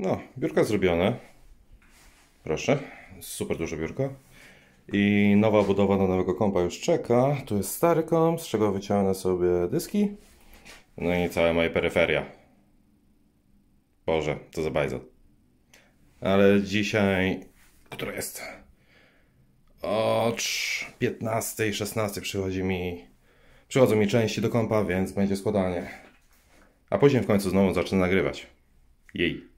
No, biurka zrobione. Proszę, super duże biurko. I nowa budowa do nowego kompa już czeka. Tu jest stary komp, z czego wyciągnę sobie dyski. No i cała moja peryferia. Boże, co za bajzel. Ale dzisiaj... Która jest? O 15 16 przychodzi mi... Przychodzą mi części do kompa, więc będzie składanie. A później w końcu znowu zacznę nagrywać. Jej.